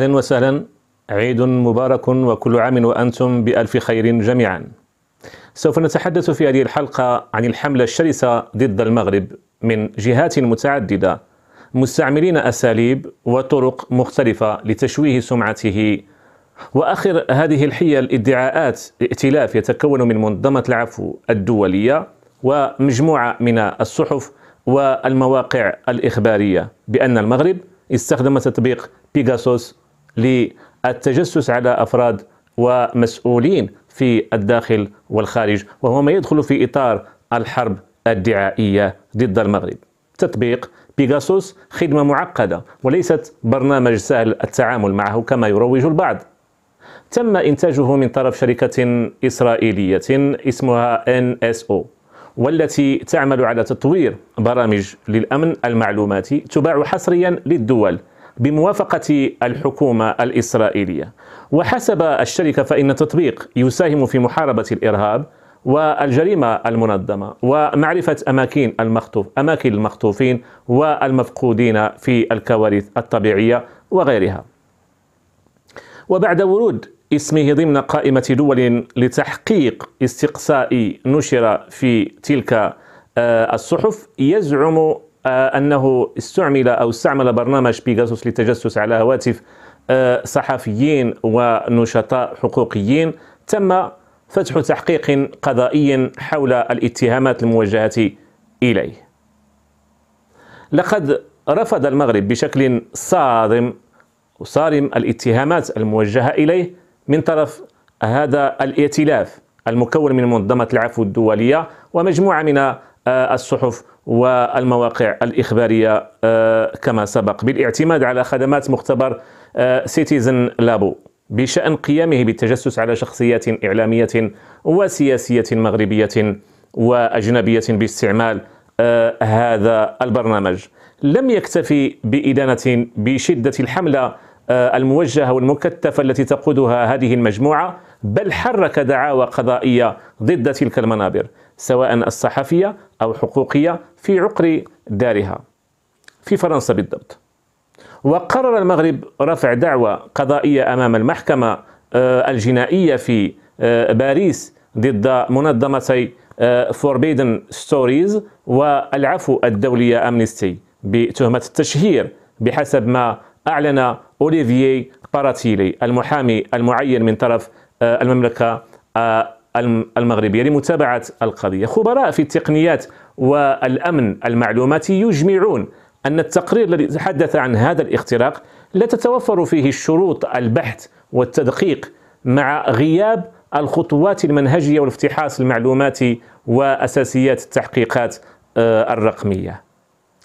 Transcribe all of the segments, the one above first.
أهلا وسهلا عيد مبارك وكل عام وأنتم بألف خير جميعا سوف نتحدث في هذه الحلقة عن الحملة الشرسة ضد المغرب من جهات متعددة مستعملين أساليب وطرق مختلفة لتشويه سمعته وآخر هذه الحيل ادعاءات ائتلاف يتكون من منظمة العفو الدولية ومجموعة من الصحف والمواقع الإخبارية بأن المغرب استخدم تطبيق بيغاسوس للتجسس على افراد ومسؤولين في الداخل والخارج وهو ما يدخل في اطار الحرب الدعائيه ضد المغرب. تطبيق بيغاسوس خدمه معقده وليست برنامج سهل التعامل معه كما يروج البعض. تم إنتاجه من طرف شركة إسرائيلية اسمها NSO والتي تعمل على تطوير برامج للأمن المعلوماتي تباع حصريا للدول بموافقة الحكومة الإسرائيلية وحسب الشركة فإن التطبيق يساهم في محاربة الإرهاب والجريمة المنظمة ومعرفة أماكن المخطوف أماكن المخطوفين والمفقودين في الكوارث الطبيعية وغيرها وبعد ورود اسمه ضمن قائمة دول لتحقيق استقصائي نشر في تلك آه، الصحف يزعم آه، أنه استعمل أو استعمل برنامج بيجاسوس للتجسس على هواتف آه، صحفيين ونشطاء حقوقيين تم فتح تحقيق قضائي حول الاتهامات الموجهة إليه لقد رفض المغرب بشكل صارم صارم الاتهامات الموجهة إليه من طرف هذا الائتلاف المكون من منظمة العفو الدولية ومجموعة من الصحف والمواقع الإخبارية آه، كما سبق بالاعتماد على خدمات مختبر سيتيزن آه، لابو بشأن قيامه بالتجسس على شخصيات إعلامية وسياسية مغربية وأجنبية باستعمال آه، هذا البرنامج لم يكتفي بإدانة بشدة الحملة الموجهة والمكثفة التي تقودها هذه المجموعة بل حرك دعاوى قضائية ضد تلك المنابر سواء الصحفية أو حقوقية في عقر دارها في فرنسا بالضبط وقرر المغرب رفع دعوة قضائية أمام المحكمة آه، الجنائية في آه، باريس ضد منظمتي فوربيدن آه، ستوريز والعفو الدولية أمنستي بتهمة التشهير بحسب ما أعلن أوليفيي باراتيلي المحامي المعين من طرف المملكة المغربية لمتابعة القضية خبراء في التقنيات والأمن المعلوماتي يجمعون أن التقرير الذي تحدث عن هذا الاختراق لا تتوفر فيه الشروط البحث والتدقيق مع غياب الخطوات المنهجية والافتحاص المعلوماتي وأساسيات التحقيقات آه، الرقمية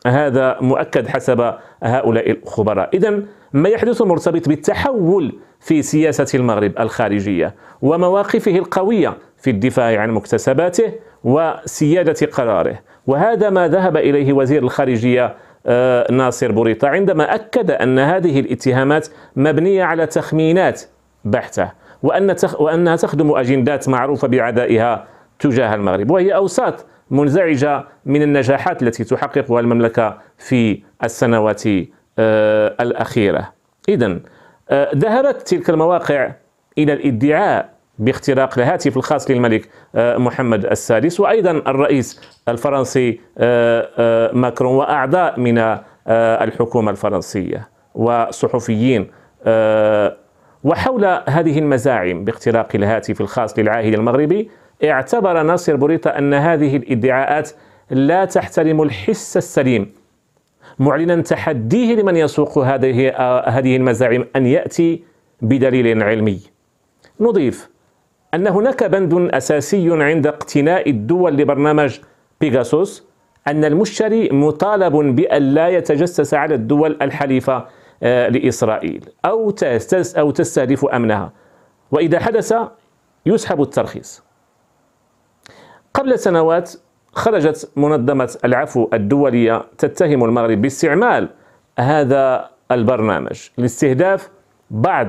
هذا مؤكد حسب هؤلاء الخبراء إذا ما يحدث مرتبط بالتحول في سياسة المغرب الخارجية ومواقفه القوية في الدفاع عن مكتسباته وسيادة قراره وهذا ما ذهب إليه وزير الخارجية آه، ناصر بوريطة عندما أكد أن هذه الاتهامات مبنية على تخمينات بحتة وأن وأنها تخدم أجندات معروفة بعدائها تجاه المغرب وهي أوساط منزعجة من النجاحات التي تحققها المملكة في السنوات آه، الأخيرة إذا آه، ذهبت تلك المواقع إلى الادعاء باختراق الهاتف الخاص للملك آه، محمد السادس وايضا الرئيس الفرنسي ماكرون واعضاء من الحكومه الفرنسيه وصحفيين وحول هذه المزاعم باختراق الهاتف الخاص للعاهل المغربي اعتبر ناصر بوريطة أن هذه الادعاءات لا تحترم الحس السليم معلنا تحديه لمن يسوق هذه هذه المزاعم أن يأتي بدليل علمي نضيف أن هناك بند أساسي عند اقتناء الدول لبرنامج بيغاسوس أن المشتري مطالب بأن لا يتجسس على الدول الحليفة آه، لإسرائيل أو أو تستهدف أمنها وإذا حدث يسحب الترخيص قبل سنوات خرجت منظمة العفو الدولية تتهم المغرب باستعمال هذا البرنامج لاستهداف بعض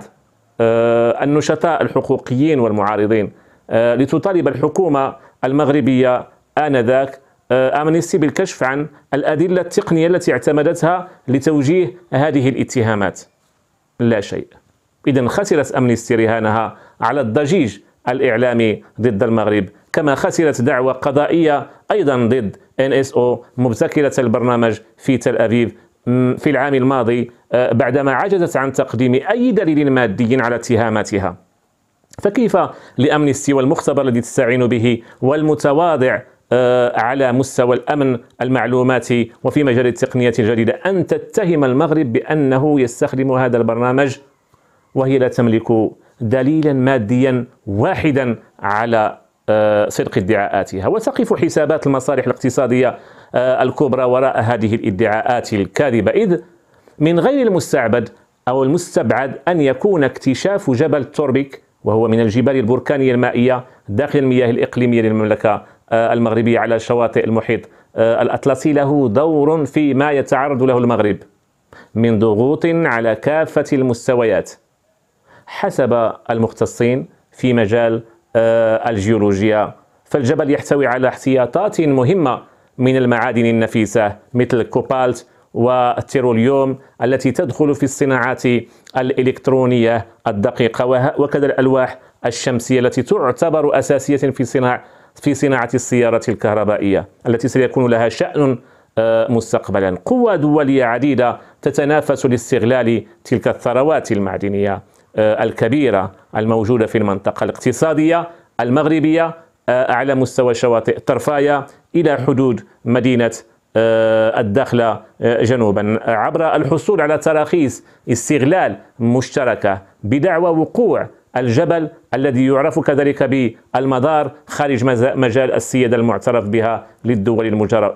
آه، النشطاء الحقوقيين والمعارضين آه، لتطالب الحكومة المغربية آنذاك آه، أمنستي بالكشف عن الأدلة التقنية التي اعتمدتها لتوجيه هذه الاتهامات لا شيء إذا خسرت أمنستي رهانها على الضجيج الإعلامي ضد المغرب كما خسرت دعوى قضائية أيضا ضد NSO مبتكرة البرنامج في تل أبيب في العام الماضي آه، بعدما عجزت عن تقديم أي دليل مادي على اتهاماتها فكيف لأمنستي والمختبر الذي تستعين به والمتواضع آه، على مستوى الأمن المعلوماتي وفي مجال التقنية الجديدة أن تتهم المغرب بأنه يستخدم هذا البرنامج وهي لا تملك دليلا ماديا واحدا على آه، صدق ادعاءاتها وتقف حسابات المصالح الاقتصادية آه، الكبرى وراء هذه الادعاءات الكاذبة إذ من غير المستعبد أو المستبعد أن يكون اكتشاف جبل توربيك وهو من الجبال البركانية المائية داخل المياه الإقليمية للمملكة آه، المغربية على شواطئ المحيط الأطلسي له دور فيما يتعرض له المغرب من ضغوط على كافة المستويات حسب المختصين في مجال آه، الجيولوجيا فالجبل يحتوي على احتياطات مهمة من المعادن النفيسة مثل الكوبالت والتيروليوم التي تدخل في الصناعات الإلكترونية الدقيقة وكذا الألواح الشمسية التي تعتبر أساسية في صناعة في صناعة السيارة الكهربائية التي سيكون لها شأن آه، مستقبلا قوى دولية عديدة تتنافس لاستغلال تلك الثروات المعدنية آه، الكبيرة الموجودة في المنطقة الاقتصادية المغربية أعلى آه، مستوى شواطئ طرفايا إلى حدود مدينة آه، الداخلة جنوبا عبر الحصول على تراخيص استغلال مشتركة بدعوى وقوع الجبل الذي يعرف كذلك بالمدار خارج مجال السيادة المعترف بها للدول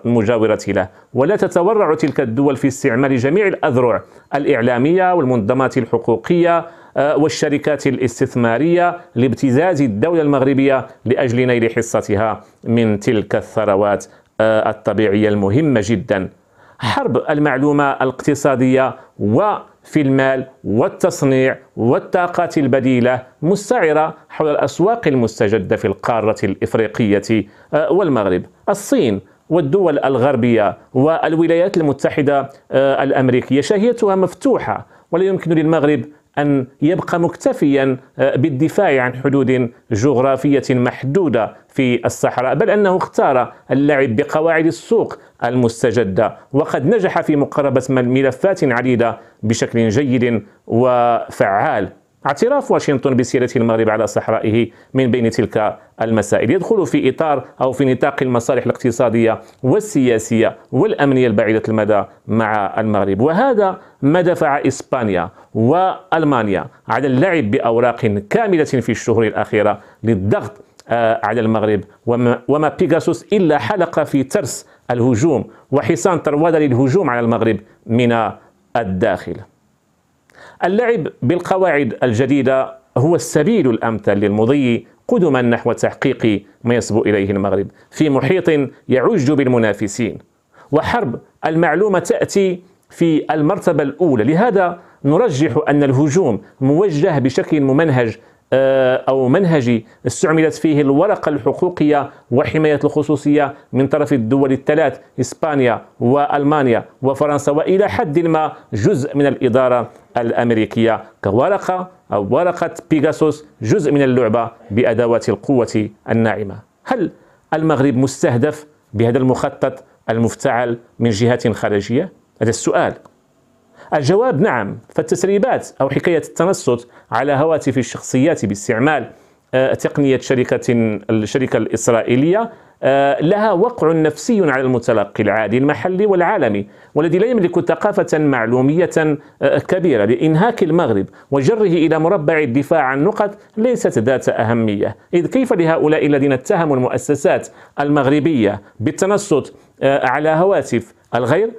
المجاورة له ولا تتورع تلك الدول في استعمال جميع الأذرع الإعلامية والمنظمات الحقوقية آه، والشركات الاستثمارية لابتزاز الدولة المغربية لأجل نيل حصتها من تلك الثروات آه، الطبيعية المهمة جدا حرب المعلومة الاقتصادية وفي المال والتصنيع والطاقات البديلة مستعرة حول الأسواق المستجدة في القارة الإفريقية آه، والمغرب الصين والدول الغربية والولايات المتحدة الأمريكية شهيتها مفتوحة ولا يمكن للمغرب أن يبقى مكتفيا آه، بالدفاع عن حدود جغرافية محدودة في الصحراء بل أنه اختار اللعب بقواعد السوق المستجدة وقد نجح في مقاربة ملفات عديدة بشكل جيد وفعال اعتراف واشنطن بسيرة المغرب على صحرائه من بين تلك المسائل يدخل في إطار أو في نطاق المصالح الاقتصادية والسياسية والأمنية البعيدة المدى مع المغرب وهذا ما دفع إسبانيا وألمانيا على اللعب بأوراق كاملة في الشهور الأخيرة للضغط آه، على المغرب وما, وما بيغاسوس إلا حلقة في ترس الهجوم وحصان طروادة للهجوم على المغرب من الداخل اللعب بالقواعد الجديدة هو السبيل الأمثل للمضي قدما نحو تحقيق ما يصبو إليه المغرب في محيط يعج بالمنافسين وحرب المعلومة تأتي في المرتبة الأولى لهذا نرجح أن الهجوم موجه بشكل ممنهج آه، أو منهجي استعملت فيه الورقة الحقوقية وحماية الخصوصية من طرف الدول الثلاث إسبانيا وألمانيا وفرنسا وإلى حد ما جزء من الإدارة الأمريكية كورقة أو ورقة بيغاسوس جزء من اللعبة بأدوات القوة الناعمة هل المغرب مستهدف بهذا المخطط المفتعل من جهات خارجية؟ هذا السؤال الجواب نعم فالتسريبات أو حكاية التنصت على هواتف الشخصيات باستعمال آه، تقنية شركة الشركة الإسرائيلية آه، لها وقع نفسي على المتلقي العادي المحلي والعالمي والذي لا يملك ثقافة معلومية آه، كبيرة لإنهاك المغرب وجره إلى مربع الدفاع عن نقط ليست ذات أهمية إذ كيف لهؤلاء الذين اتهموا المؤسسات المغربية بالتنصت على هواتف الغير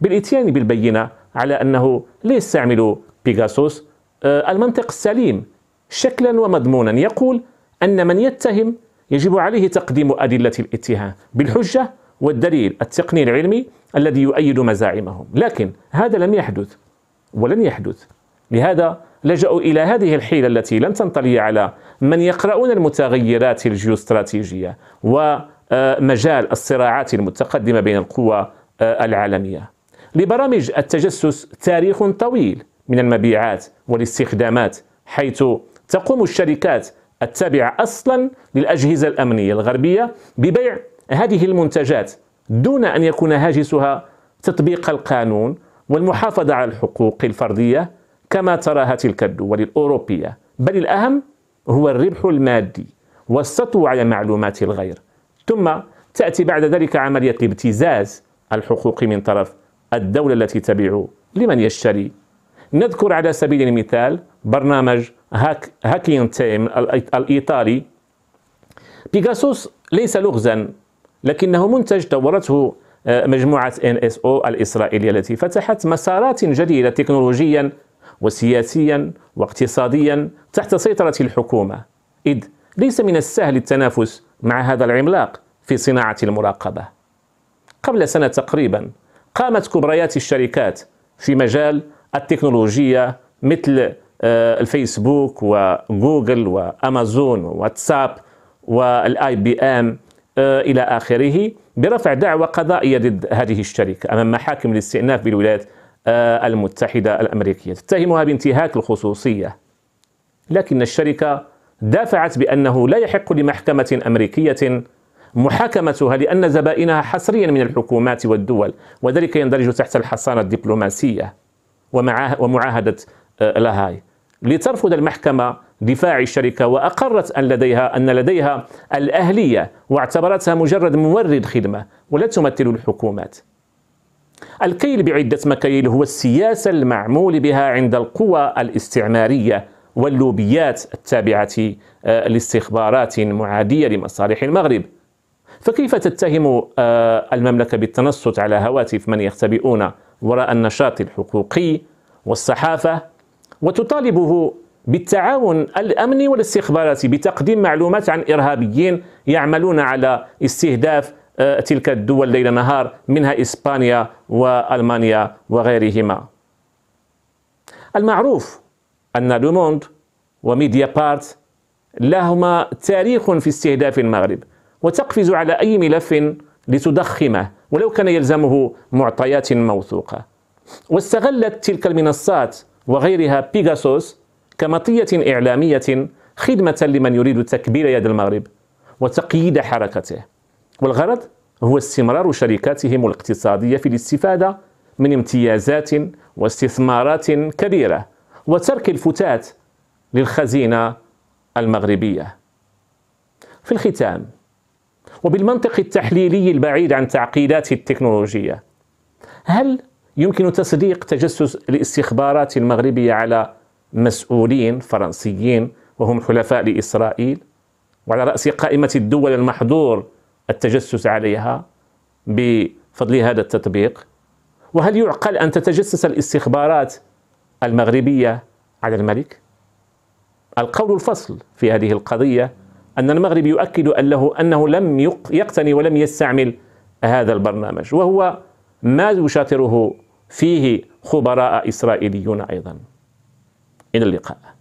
بالإتيان بالبينة على أنه لا يستعمل بيغاسوس المنطق السليم شكلا ومضمونا يقول أن من يتهم يجب عليه تقديم أدلة الاتهام بالحجة والدليل التقني العلمي الذي يؤيد مزاعمهم لكن هذا لم يحدث ولن يحدث لهذا لجأوا إلى هذه الحيلة التي لن تنطلي على من يقرؤون المتغيرات الجيوستراتيجية ومجال الصراعات المتقدمة بين القوى العالمية لبرامج التجسس تاريخ طويل من المبيعات والاستخدامات حيث تقوم الشركات التابعة أصلا للأجهزة الأمنية الغربية ببيع هذه المنتجات دون أن يكون هاجسها تطبيق القانون والمحافظة على الحقوق الفردية كما تراها تلك الدول الأوروبية بل الأهم هو الربح المادي والسطو على معلومات الغير ثم تأتي بعد ذلك عملية ابتزاز الحقوق من طرف الدولة التي تبيع لمن يشتري نذكر على سبيل المثال برنامج هاك هاكين تيم الإيطالي بيجاسوس ليس لغزا لكنه منتج طورته آه، مجموعة ان اس او الإسرائيلية التي فتحت مسارات جديدة تكنولوجيا وسياسيا واقتصاديا تحت سيطرة الحكومة إذ ليس من السهل التنافس مع هذا العملاق في صناعة المراقبة قبل سنة تقريبا قامت كبريات الشركات في مجال التكنولوجيا مثل آه، الفيسبوك وجوجل وامازون وواتساب والاي بي ام آه، الى اخره برفع دعوى قضائيه ضد هذه الشركه امام محاكم الاستئناف بالولايات آه، المتحده الامريكيه تتهمها بانتهاك الخصوصيه لكن الشركه دافعت بانه لا يحق لمحكمه امريكيه محاكمتها لأن زبائنها حصريا من الحكومات والدول وذلك يندرج تحت الحصانة الدبلوماسية ومعاهدة آه، لاهاي لترفض المحكمة دفاع الشركة وأقرت أن لديها أن لديها الأهلية واعتبرتها مجرد مورد خدمة ولا تمثل الحكومات. الكيل بعدة مكاييل هو السياسة المعمول بها عند القوى الاستعمارية واللوبيات التابعة آه، لاستخبارات معادية لمصالح المغرب. فكيف تتهم آه، المملكة بالتنصت على هواتف من يختبئون وراء النشاط الحقوقي والصحافة وتطالبه بالتعاون الامني والاستخباراتي بتقديم معلومات عن ارهابيين يعملون على استهداف آه، تلك الدول ليل نهار منها اسبانيا والمانيا وغيرهما. المعروف ان لوموند وميديا بارت لهما تاريخ في استهداف المغرب وتقفز على اي ملف لتضخمه ولو كان يلزمه معطيات موثوقه. واستغلت تلك المنصات وغيرها بيغاسوس كمطية إعلامية خدمة لمن يريد تكبير يد المغرب وتقييد حركته والغرض هو استمرار شركاتهم الاقتصادية في الاستفادة من امتيازات واستثمارات كبيرة وترك الفتات للخزينة المغربية في الختام وبالمنطق التحليلي البعيد عن تعقيدات التكنولوجية هل يمكن تصديق تجسس الاستخبارات المغربية على مسؤولين فرنسيين وهم حلفاء لإسرائيل وعلى رأس قائمة الدول المحظور التجسس عليها بفضل هذا التطبيق وهل يعقل أن تتجسس الاستخبارات المغربية على الملك؟ القول الفصل في هذه القضية أن المغرب يؤكد أنه, أنه لم يقتني ولم يستعمل هذا البرنامج وهو ما يشاطره فيه خبراء إسرائيليون أيضا إلى اللقاء